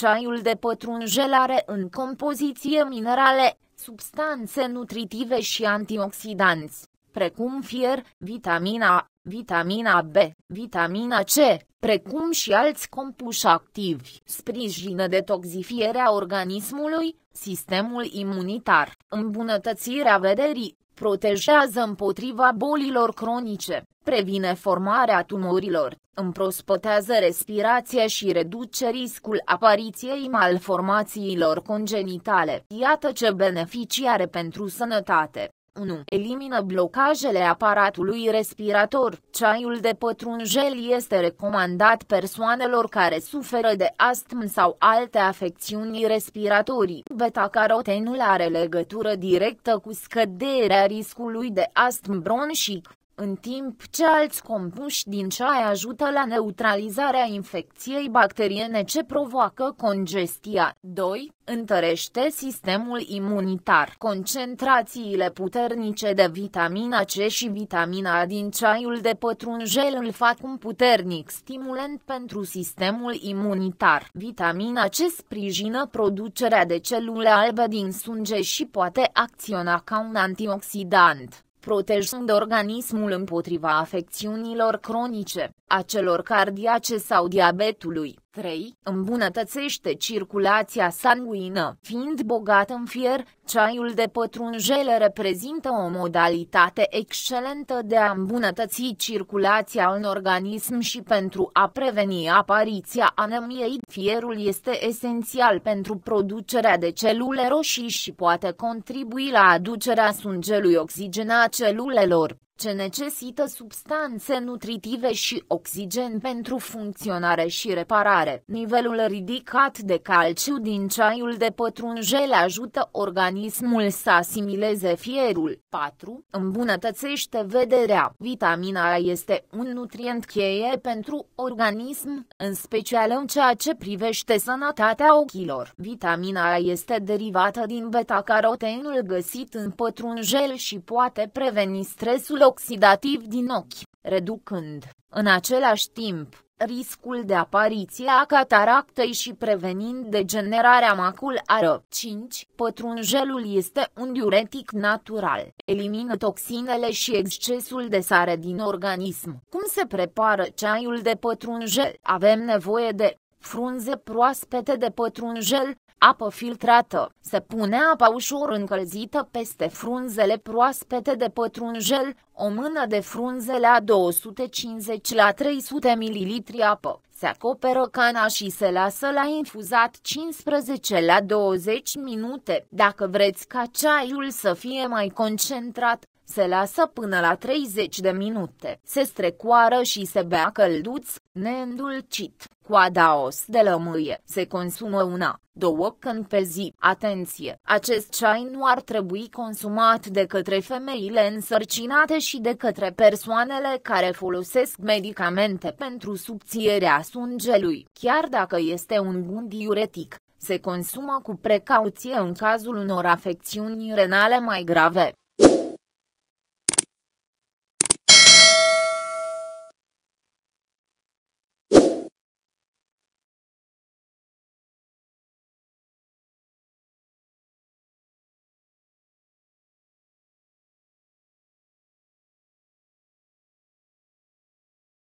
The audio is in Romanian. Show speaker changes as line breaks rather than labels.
ceaiul de pătrunjelare în compoziție minerale, substanțe nutritive și antioxidanți, precum fier, vitamina A, vitamina B, vitamina C, precum și alți compuși activi, sprijină detoxifierea organismului, sistemul imunitar, îmbunătățirea vederii, protejează împotriva bolilor cronice, Previne formarea tumorilor, împrospătează respirația și reduce riscul apariției malformațiilor congenitale. Iată ce beneficii are pentru sănătate. 1. Elimină blocajele aparatului respirator. Ceaiul de pătrunjel este recomandat persoanelor care suferă de astm sau alte afecțiuni respiratorii. Beta-carotenul are legătură directă cu scăderea riscului de astm bronșic în timp ce alți compuși din ceai ajută la neutralizarea infecției bacteriene ce provoacă congestia. 2. Întărește sistemul imunitar. Concentrațiile puternice de vitamina C și vitamina A din ceaiul de pătrunjel îl fac un puternic stimulant pentru sistemul imunitar. Vitamina C sprijină producerea de celule albe din sânge și poate acționa ca un antioxidant protejând organismul împotriva afecțiunilor cronice, a celor cardiace sau diabetului. 3. Îmbunătățește circulația sanguină. Fiind bogat în fier, ceaiul de pătrunjele reprezintă o modalitate excelentă de a îmbunătăți circulația în organism și pentru a preveni apariția anemiei. Fierul este esențial pentru producerea de celule roșii și poate contribui la aducerea sângelui oxigenat celulelor ce necesită substanțe nutritive și oxigen pentru funcționare și reparare. Nivelul ridicat de calciu din ceaiul de pătrunjel ajută organismul să asimileze fierul. 4. Îmbunătățește vederea. Vitamina A este un nutrient cheie pentru organism, în special în ceea ce privește sănătatea ochilor. Vitamina A este derivată din beta-carotenul găsit în pătrunjel și poate preveni stresul antioxidativ din ochi, reducând, în același timp, riscul de apariție a cataractei și prevenind degenerarea maculară. 5. Pătrunjelul este un diuretic natural, elimină toxinele și excesul de sare din organism. Cum se prepară ceaiul de pătrunjel? Avem nevoie de frunze proaspete de pătrunjel, apă filtrată. Se pune apa ușor încălzită peste frunzele proaspete de pătrunjel, o mână de frunze la 250 la 300 ml apă. Se acoperă cana și se lasă la infuzat 15 la 20 minute. Dacă vreți ca ceaiul să fie mai concentrat, se lasă până la 30 de minute, se strecoară și se bea călduț, neîndulcit. Coada os de lămâie se consumă una, două când pe zi. Atenție! Acest ceai nu ar trebui consumat de către femeile însărcinate și de către persoanele care folosesc medicamente pentru subțierea sângelui, chiar dacă este un bun diuretic se consumă cu precauție în cazul unor afecțiuni renale mai grave.